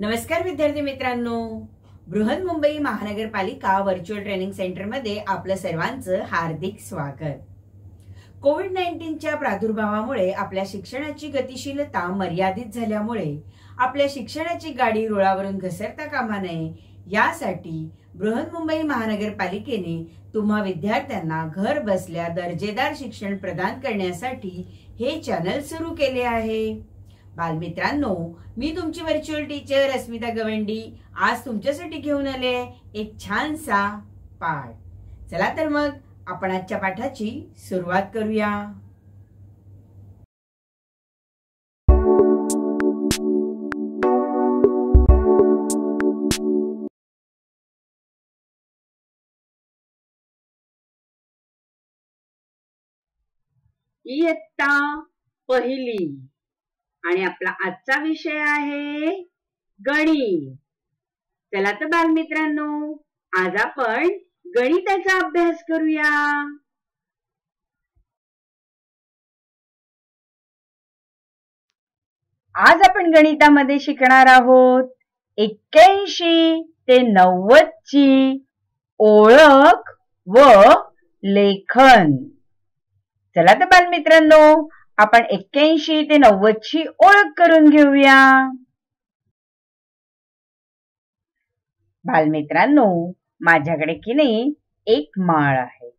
नमस्कार विद्यार्थी मित्रांनो बृहन मुंबई महानगरपालिका व्हर्च्युअल ट्रेनिंग सेंटरमध्ये आपलं सर्वांचं हार्दिक स्वागत कोविड नाईन्टीनच्या प्रादुर्भावामुळे आपल्या शिक्षणाची गतिशीलता मर्यादित झाल्यामुळे आपल्या शिक्षणाची गाडी रुळावरून घसरता कामा नये यासाठी बृहन्मुंबई महानगरपालिकेने तुम्हा विद्यार्थ्यांना घर बसल्या दर्जेदार शिक्षण प्रदान करण्यासाठी हे चॅनल सुरू केले आहे बालमित्रांनो मी तुमची व्हर्च्युअल टीचर अस्मिता गवंडी आज तुमच्यासाठी घेऊन आले एक छानसा पाठ चला तर मग आपण आजच्या पाठाची सुरुवात करूया इयत्ता पहिली आणि आपला आजचा विषय आहे गणित चला तर बालमित्रांनो आज आपण गणिताचा अभ्यास करूया आज आपण गणितामध्ये शिकणार आहोत एक्क्याऐंशी ते नव्वद ची ओळख व लेखन चला तर बालमित्रांनो आपण एक्क्याऐंशी ते ची ओळख करून घेऊया बालमित्रांनो माझ्याकडे की नाही एक माळ आहे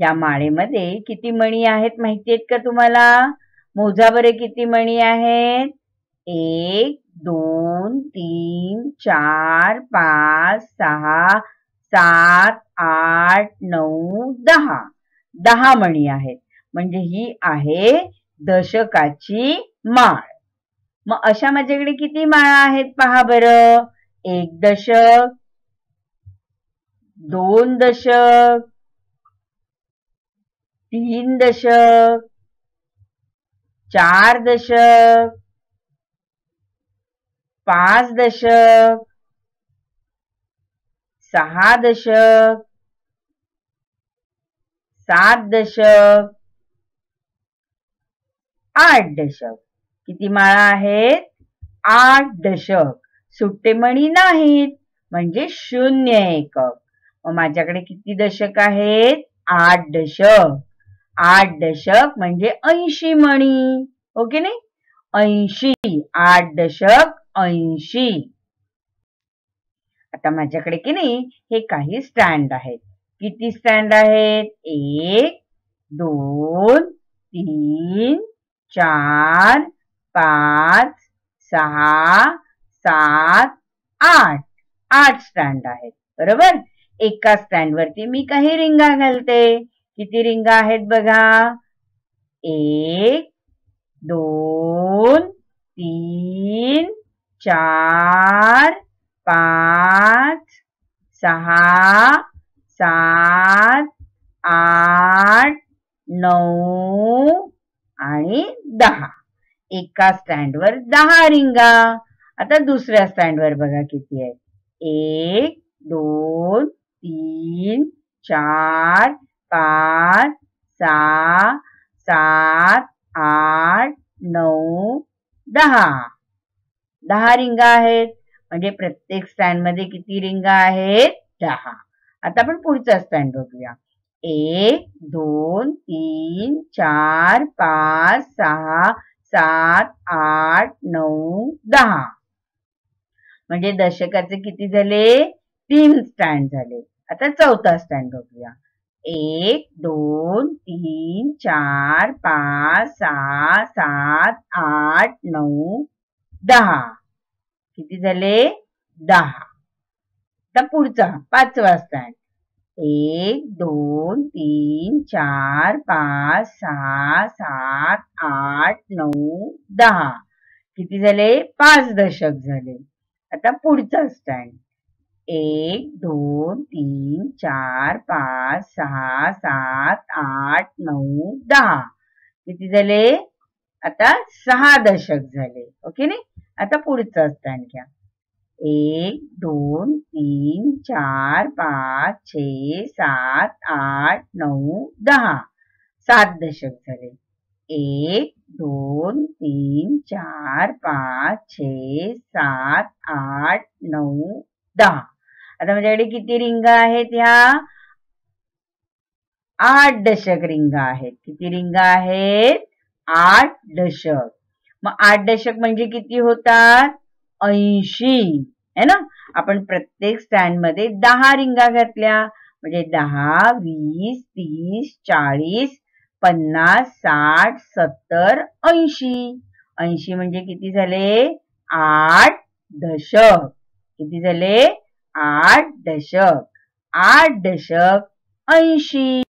या माळेमध्ये किती मणी आहेत माहिती आहेत का तुम्हाला मोजा बरे किती मणी आहेत एक दोन तीन चार पाच सहा सात आठ नऊ दहा दहा मणी आहेत म्हणजे ही आहे दशकाची माळ मग अशा माझ्याकडे किती माळ आहेत पहा बर एक दशक दोन दशक तीन दशक चार दशक पाच दशक सहा दशक सात दशक आठ दशक किती माळा आहेत आठ दशक सुट्टे मणी नाहीत म्हणजे शून्य एकक मग माझ्याकडे किती दशक आहेत आठ दशक आठ दशक म्हणजे ऐंशी मणी ओके हो नाही ऐंशी आठ दशक ऐंशी आता माझ्याकडे की नाही हे काही स्टँड आहेत किती स्टँड आहेत एक दोन तीन चार पाच सहा सात आठ आठ स्टँड आहेत बरोबर एका वरती मी काही रिंगा घालते किती रिंगा आहेत बघा एक दोन तीन चार पाच सहा सात आठ नऊ आणि दहा एका स्टँडवर दहा रिंगा आता दुसऱ्या स्टँडवर बघा किती आहेत एक दोन तीन चार पाच सहा सात आठ नऊ दहा दहा रिंगा आहेत म्हणजे प्रत्येक स्टँडमध्ये किती रिंगा आहेत दहा आता आपण पुढचा स्टँड बघूया एक दोन तीन चार पाच सहा सात आठ नऊ दहा म्हणजे दशकाचे किती झाले तीन स्टँड झाले आता चौथा स्टँड बघूया एक दोन तीन चार पाच सहा सात आठ नऊ दहा किती झाले दहा आता पुढचा पाचवा स्टँड एक दोन तीन चार पाच सहा सात आठ नऊ दहा किती झाले पाच दशक झाले आता पुढचा स्टँड एक दोन तीन चार पाच सहा सात आठ नऊ दहा किती झाले आता सहा दशक झाले ओके नाही आता पुढचा स्टँड घ्या एक दोन तीन चार पाच छे सात आठ नऊ दहा सात दशक झाले एक दोन तीन चार पाच छे सात आठ नऊ दहा आता माझ्याकडे किती रिंग आहेत ह्या आठ दशक रिंग आहेत किती रिंग आहेत आठ दशक मग आठ दशक म्हणजे किती होतात ऐंशी है ना आपण प्रत्येक स्टँडमध्ये दहा रिंगा घातल्या म्हणजे दहा वीस तीस चाळीस पन्नास साठ सत्तर ऐंशी ऐंशी म्हणजे किती झाले आठ दशक किती झाले आठ दशक आठ दशक ऐंशी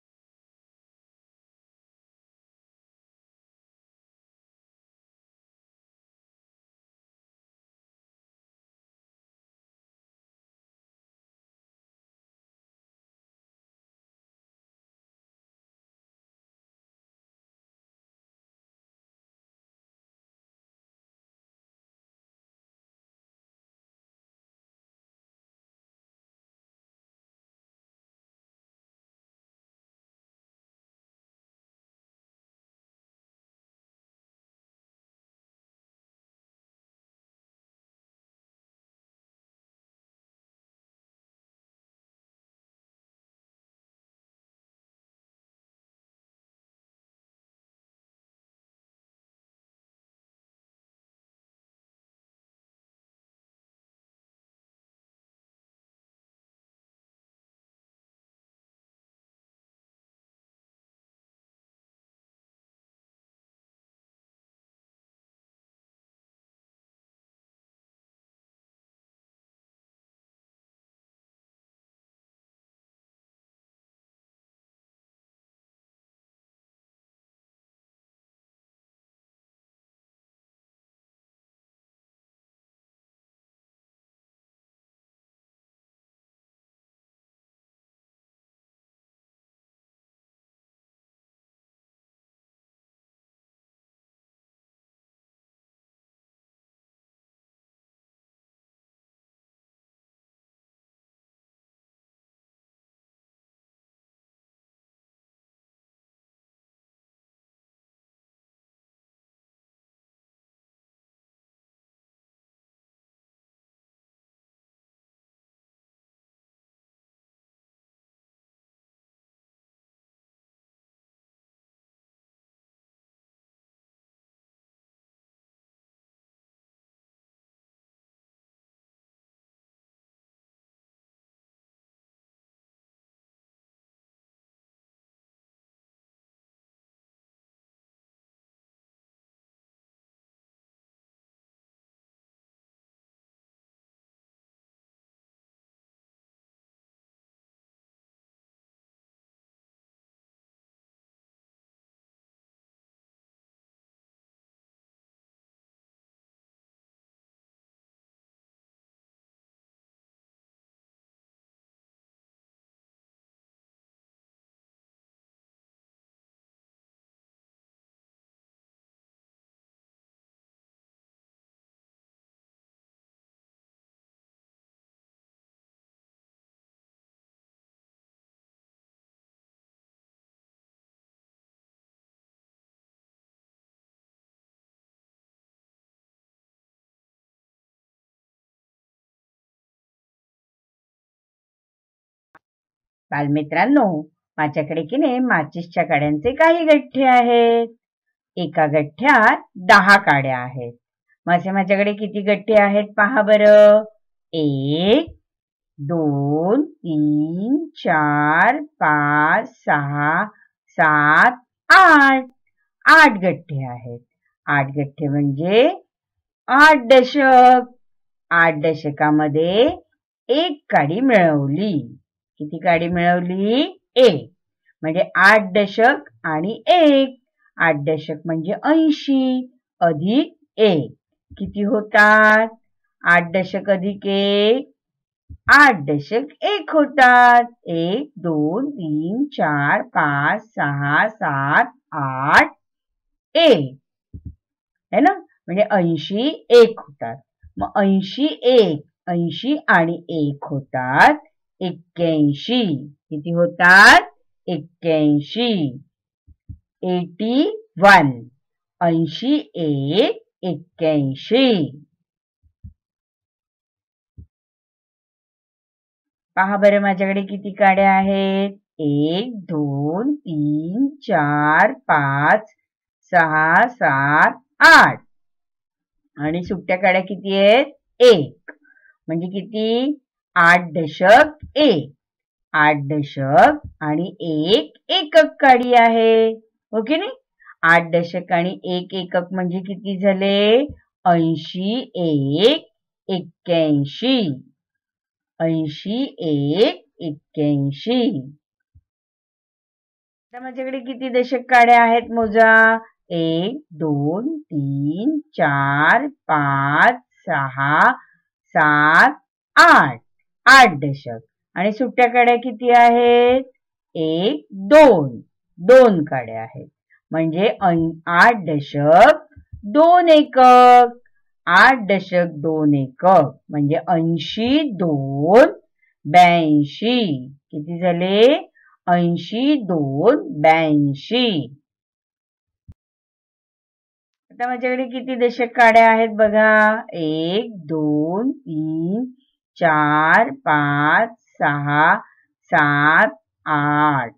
बालमित्रांनो माझ्याकडे की नाही माचिसच्या काड्यांचे काही गठ्ठे आहेत एका गठ्ठ्यात दहा काड्या आहेत माझे माझ्याकडे किती गठ्ठे आहेत पहा बर एक दोन तीन चार पाच सहा सात आठ आठ गठ्ठे आहेत आठ गठ्ठे म्हणजे आठ दशक आठ दशकामध्ये एक काडी मिळवली किती गाडी मिळवली एक म्हणजे आठ दशक आणि एक आठ दशक म्हणजे ऐंशी अधिक एक किती होतात आठ दशक अधिक एक आठ दशक एक होतात एक दोन तीन चार पाच सहा सात आठ एक है ना म्हणजे ऐंशी एक होतात मग ऐंशी एक ऐंशी आणि एक होतात एक्क्याऐंशी किती होतात एक्क्याऐंशी एटी वन ऐंशी एक एक्क्याऐंशी पहा बरं माझ्याकडे किती काड्या आहेत एक दोन तीन चार पाच सहा सात आठ आणि सुट्ट्या काड्या किती आहेत एक म्हणजे किती आठ दशक एक आठ दशक आणि एक एकक काडी आहे ओके हो नाही आठ दशक आणि एक एकक म्हणजे किती झाले ऐंशी एक एक्क्याऐंशी ऐंशी एक एक्क्याऐंशी आता माझ्याकडे किती दशक काड्या आहेत मोजा एक दोन तीन चार पाच सहा सात आठ आठ दशक आणि सुट्ट्या काड्या किती आहेत एक दोन दोन काड्या आहेत म्हणजे आठ दशक दोन एकक आठ दशक दोन एकक म्हणजे ऐंशी दोन ब्याऐंशी किती झाले ऐंशी दोन ब्याऐंशी आता माझ्याकडे किती दशक काड्या आहेत बघा एक दोन तीन चार पाच सहा सात आठ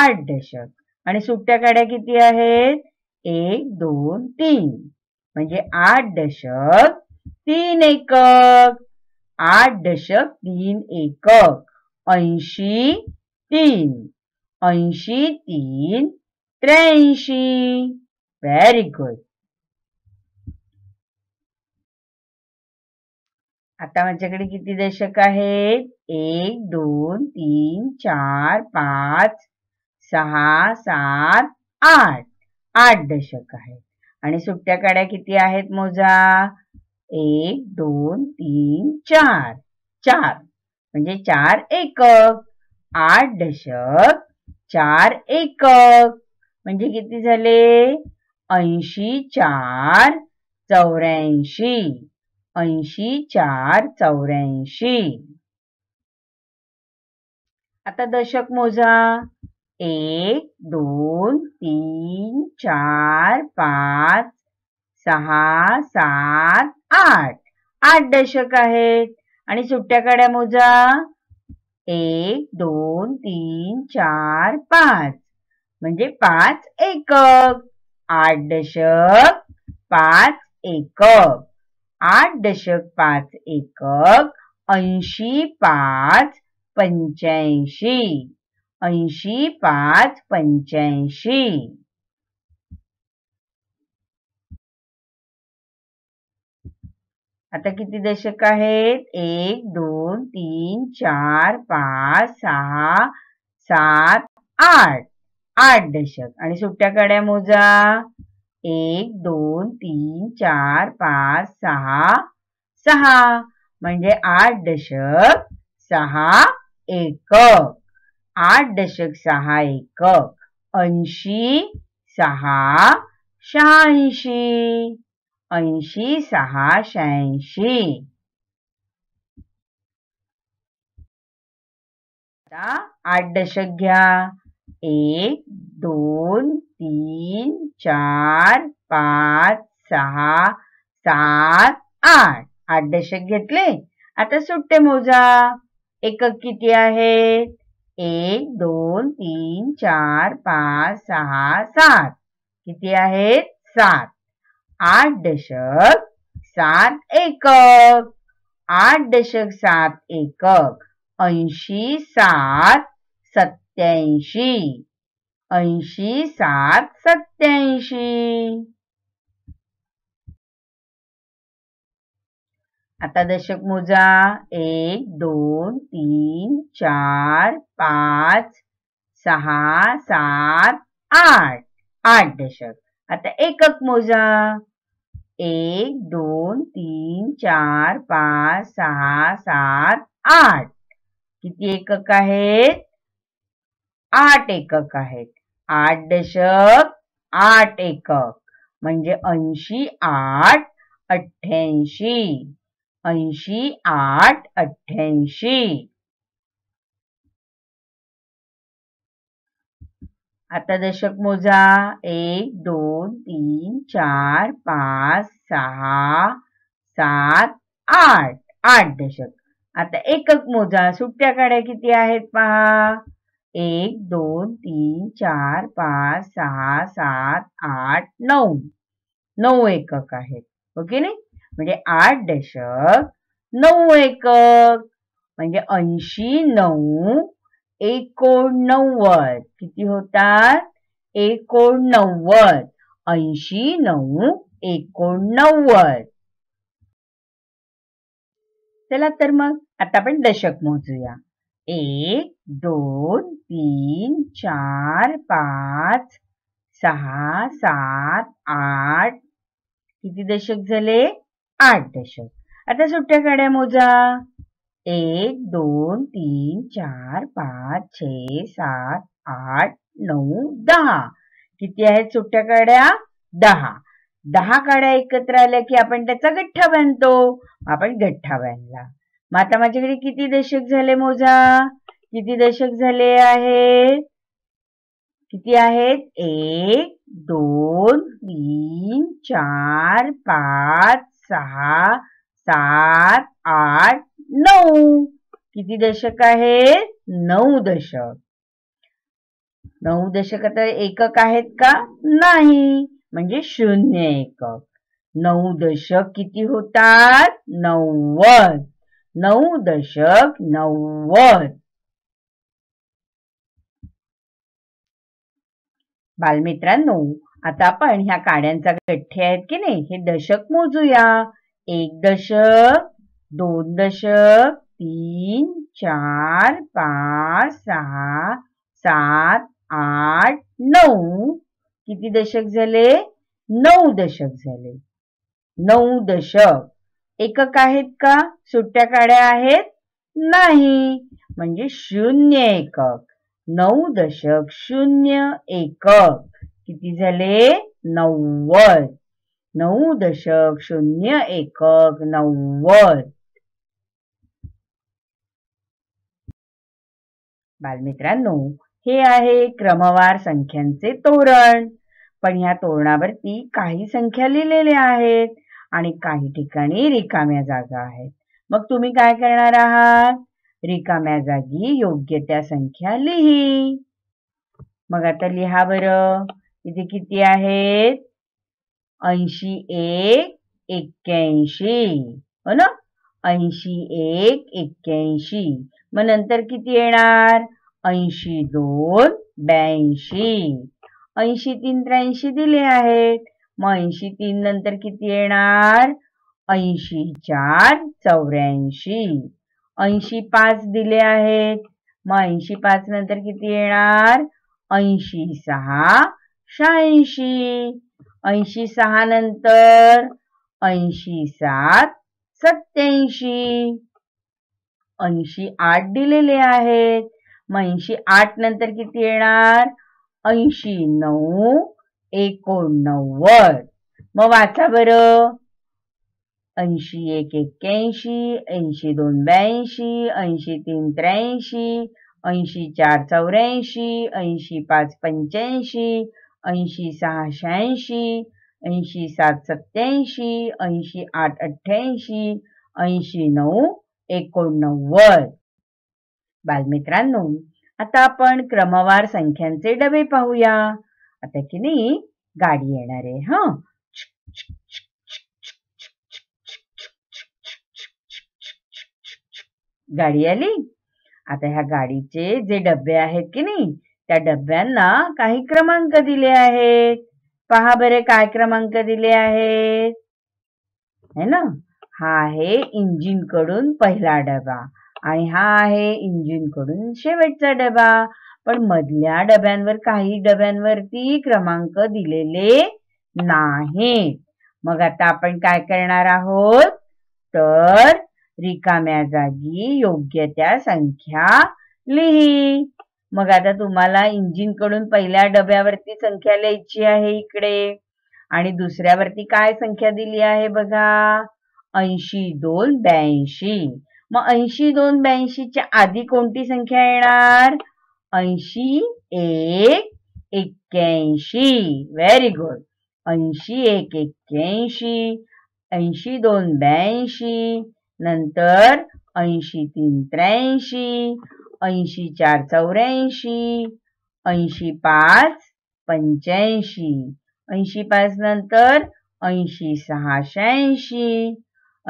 आठ दशक आणि सुट्ट्या काड्या किती आहेत एक दोन तीन म्हणजे आठ दशक तीन एकक आठ दशक तीन एकक ऐंशी तीन ऐंशी तीन त्र्याऐंशी व्हेरी गुड आता माझ्याकडे किती दशक आहेत एक दोन तीन चार पाच सहा सात आठ आठ दशक आहेत आणि सुट्ट्या काड्या किती आहेत मोजा एक दोन तीन चार चार म्हणजे चार एकक आठ दशक चार एकक म्हणजे किती झाले ऐंशी चार चौऱ्याऐंशी ऐंशी चार चौऱ्याऐंशी आता दशक मोजा एक दोन तीन चार पाच सहा सात आठ आठ दशक आहेत आणि सुट्ट्या काड्या मोजा एक दोन तीन चार पाच म्हणजे पाच एकक आठ दशक पाच एकक आठ दशक पाच एकक ऐंशी पाच पंच्याऐंशी ऐंशी पाच पंच्याऐंशी आता किती दशक आहेत एक दोन तीन चार पाच सहा सात आठ आठ दशक आणि सुट्ट्या काड्या मोजा एक दोन तीन चार पाच सहा सहा म्हणजे आठ दशक सहा एकक आठ दशक सहा एकक ऐंशी सहा शहाऐंशी ऐंशी सहा शहाऐंशी आठ दशक घ्या एक दोन तीन चार पाच सहा सात आठ आठ दशक घेतले आता सुट्टे मोजा एकक किती आहेत एक दोन तीन चार पाच सहा सात किती आहेत सात आठ दशक सात एकक आठ दशक सात एकक ऐंशी सात सत्तर सत्याऐंशी ऐंशी सात सत्याऐंशी आता दशक मोजा एक दोन तीन चार पाच सहा सात आठ आठ दशक आता एकक मोजा एक दोन तीन चार पाच सहा सात आठ किती एकक आहेत आठ एकक आहेत आठ दशक आठ एकक म्हणजे ऐंशी आठ अठ्ठ्याऐंशी ऐंशी आठ अठ्ठ्याऐंशी आता दशक मोजा एक दोन तीन चार पाच सहा सात आठ आठ दशक आता एकक मोजा सुट्ट्या काड्या किती आहेत पहा एक दोन तीन चार पाच सहा सात आठ नऊ नऊ एकक आहेत ओके नाही म्हणजे आठ दशक नऊ एकक म्हणजे ऐंशी नऊ एकोणनव्वद किती होतात एकोणनव्वद ऐंशी नऊ एकोणनव्वद चला तर मग आता आपण दशक मोजूया एक दोन तीन चार पाच सहा सात आठ किती दशक झाले आठ दशक आता सुट्ट्या काड्या मोजा एक दोन तीन चार पाच छे सात आठ नऊ दहा किती आहेत सुट्ट्या काड्या दहा दहा काड्या एकत्र आल्या की आपण त्याचा गठ्ठा बांधतो आपण गठ्ठा बांधला मग आता माझ्याकडे किती दशक झाले मोजा किती दशक झाले आहे?, किती आहेत एक दोन तीन चार पाच सहा सात आठ नऊ किती दशक आहे?, नऊ दशक नऊ दशक तर एकक आहेत का नाही म्हणजे शून्य एकक नऊ दशक किती होतात नव्वद नऊ दशक नव्वद बालमित्रांनो आता आपण ह्या काड्यांचा गठ्ठे आहेत की नाही हे दशक मोजूया एक दशक दोन दशक तीन चार पाच सहा सात आठ नऊ किती दशक झाले नऊ दशक झाले नऊ दशक एकक आहेत का सुट्ट्या काड्या आहेत नाही म्हणजे शून्य एकक नऊ दशक शून्य एकक किती झाले नव्वद नऊ दशक शून्य एकक नव्वद बालमित्रांनो हे आहे क्रमवार संख्यांचे तोरण पण या तोरणावरती काही संख्या लिहिलेल्या आहेत आणि काही ठिकाणी रिकाम्या जागा आहेत मग तुम्ही काय करणार आहात रिकाम्या जागी योग्य त्या संख्या लिही मग आता लिहा बर इथे किती आहेत ऐंशी एक एक्क्याऐंशी हो ना ऐंशी एक एक्क्याऐंशी मग नंतर किती येणार ऐंशी दोन ब्याऐंशी ऐंशी तीन त्र्याऐंशी दिले आहेत मग ऐंशी तीन नंतर किती येणार ऐंशी चार चौऱ्याऐंशी ऐंशी पाच दिले आहेत मग ऐंशी पाच नंतर किती येणार ऐंशी सहा शहाऐंशी ऐंशी सहा नंतर ऐंशी सात सत्याऐंशी ऐंशी आठ दिलेले आहेत मग ऐंशी आठ नंतर किती येणार ऐंशी नऊ एकोणनव्वद मग वाचा बरं ऐंशी एक एक्क्याऐंशी ऐंशी दोन ब्याऐंशी ऐंशी तीन त्र्याऐंशी ऐंशी चार चौऱ्याऐंशी ऐंशी पाच पंच्याऐंशी ऐंशी सहा शहाऐंशी ऐंशी सात सत्याऐंशी ऐंशी आठ अठ्ठ्याऐंशी ऐंशी नऊ एकोणनव्वद बालमित्रांनो आता आपण क्रमवार संख्यांचे डबे पाहूया आता की नाही गाडी येणार आहे हा गाडी आली आता ह्या गाडीचे जे डबे आहेत की नाही त्या डब्यांना काही क्रमांक दिले आहेत पहा बरे काय क्रमांक दिले आहेत है ना हा आहे इंजिन कडून पहिला डबा आणि हा आहे इंजिन कडून शेवटचा डबा पण मधल्या डब्यांवर काही डब्यांवरती क्रमांक दिलेले नाही मग आता आपण काय करणार आहोत तर रिकाम्या जागी योग्य त्या संख्या लिही मग आता तुम्हाला इंजिन कडून पहिल्या डब्यावरती संख्या लिहायची आहे इकडे आणि दुसऱ्यावरती काय संख्या दिली आहे बघा ऐंशी दोन ब्याऐंशी मग ऐंशी दोन ब्याऐंशीच्या आधी कोणती संख्या येणार ऐंशी एक एक्क्याऐंशी व्हेरी गुड ऐंशी एक एक्क्याऐंशी ऐंशी दोन ब्याऐंशी नंतर ऐंशी तीन त्र्याऐंशी ऐंशी चार चौऱ्याऐंशी ऐंशी पाच पंच्याऐंशी ऐंशी पाच नंतर ऐंशी सहा शहाऐंशी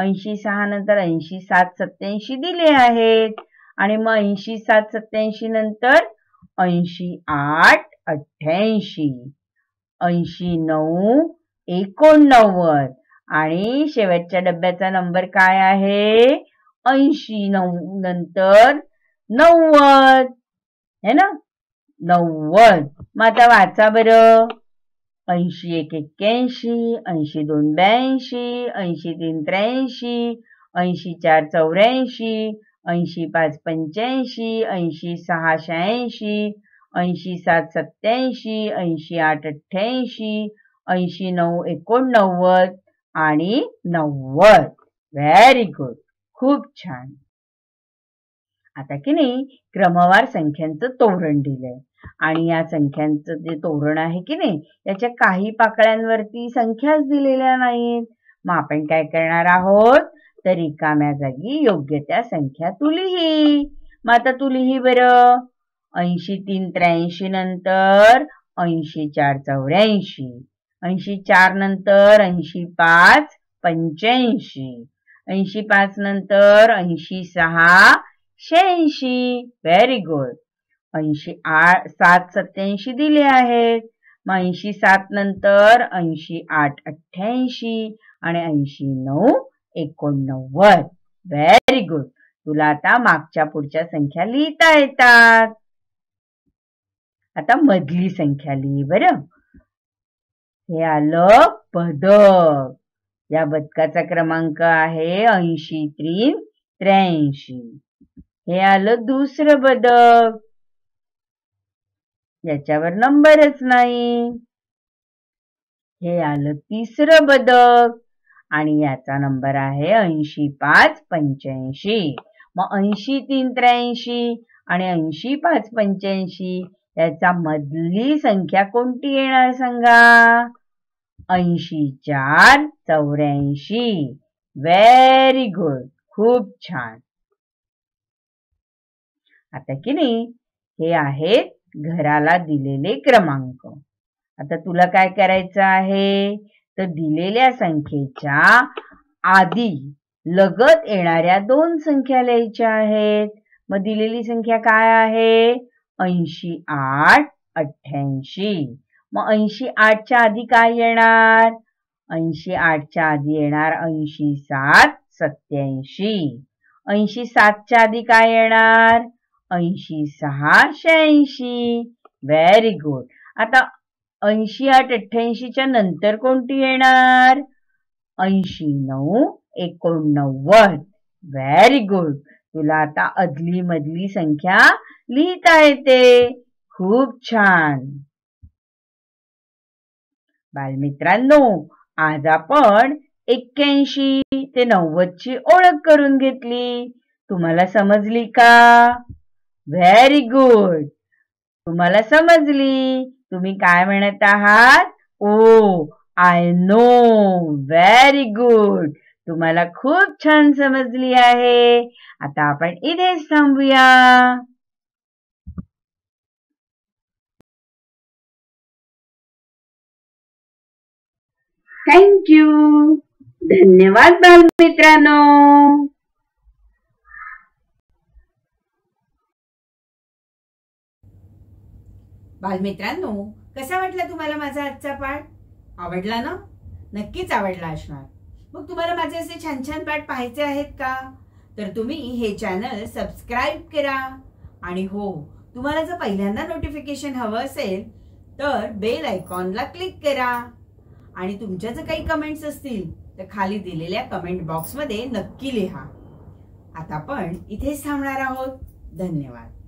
ऐंशी सहा नंतर ऐंशी सात सत्याऐंशी दिले आहेत आणि मग ऐंशी सात सत्याऐंशी नंतर ऐंशी आठ अठ्ठ्याऐंशी ऐंशी नऊ एकोणनव्वद आणि शेवटच्या डब्याचा नंबर काय आहे ऐंशी नऊ नंतर नव्वद है ना नव्वद मग आता वाचा बरं ऐंशी एक एक्क्याऐंशी ऐंशी दोन ब्याऐंशी ऐंशी तीन त्र्याऐंशी ऐंशी चार चौऱ्याऐंशी ऐंशी पाच पंच्याऐंशी ऐंशी सहा शहाऐंशी ऐंशी सात सत्याऐंशी ऐंशी आठ अठ्ठ्याऐंशी ऐंशी नऊ एकोणनव्वद आणि नव्वद व्हेरी गुड खूप छान आता की नाही क्रमवार संख्यांचं तोरण दिलंय आणि या संख्यांचं जे तोरण आहे की नाही याच्या काही पाकळ्यांवरती संख्याच दिलेल्या नाहीत मग आपण काय करणार आहोत तर रिकाम्या जागी योग्य त्या संख्या तू लिही मग आता तू बर ऐंशी तीन त्र्याऐंशी नंतर ऐंशी चार चौऱ्याऐंशी ऐंशी चार नंतर ऐंशी पाच पंच्याऐंशी ऐंशी पाच नंतर ऐंशी सहा शहाऐंशी व्हेरी गुड ऐंशी आठ सात सत्याऐंशी दिले आहेत मग ऐंशी सात नंतर ऐंशी आठ अठ्ठ्याऐंशी आणि ऐंशी नऊ एकोणनव्वद व्हेरी गुड तुला आता मागच्या पुढच्या संख्या लिहिता येतात आता मधली संख्या लिही बरं हे आलं पदक या बदकाचा क्रमांक आहे ऐंशी त्रीन त्र्याऐंशी हे आलं दुसरं बदक याच्यावर नंबरच नाही हे आलं तिसरं बदक आणि याचा नंबर आहे ऐंशी पाच पंच्याऐंशी मग ऐंशी तीन त्र्याऐंशी आणि ऐंशी पाच पंच्याऐंशी याचा मधली संख्या कोणती येणार सांगा ऐंशी चार चौऱ्याऐंशी व्हेरी गुड खूप छान आता की नाही हे आहेत घराला दिलेले क्रमांक आता तुला काय करायचं आहे तर दिलेल्या संख्येच्या आधी लगत येणाऱ्या दोन संख्या लिहायच्या आहेत मग दिलेली संख्या काय आहे ऐंशी आठ अठ्ठ्याऐंशी मग ऐंशी आठच्या आधी काय येणार ऐंशी आठच्या आधी येणार ऐंशी सात सत्याऐंशी ऐंशी सातच्या आधी काय येणार ऐंशी सहा शहाऐंशी व्हेरी गुड आता ऐंशी आठ अठ्ठ्याऐंशीच्या नंतर कोणती येणार ऐंशी नऊ एकोणनव्वद व्हेरी गुड तुला आता अदली मधली संख्या लिहिता येते खूप छान बालमित्रांनो आज आपण एक्क्याऐंशी ते नव्वदची ओळख करून घेतली तुम्हाला समजली का व्हेरी गुड तुम्हाला समजली तुम्ही काय म्हणत आहात oh I know very good तुम्हाला खूप छान समजली आहे आता आपण इथेच थांबूया थँक्यू धन्यवाद बालमित्रांनो बालमित्रांनो कसा वाटला तुम्हाला माझा आजचा पाठ आवडला ना नक्कीच आवडला असणार मग तुम्हाला माझे असे छान छान पाठ पाहायचे आहेत का तर तुम्ही हे चॅनल सबस्क्राईब करा आणि हो तुम्हाला जर पहिल्यांदा नोटिफिकेशन हवं असेल तर बेल आयकॉनला क्लिक करा आणि तुमच्या जर काही कमेंट्स असतील तर खाली दिलेल्या कमेंट बॉक्समध्ये नक्की लिहा आता आपण इथेच थांबणार आहोत धन्यवाद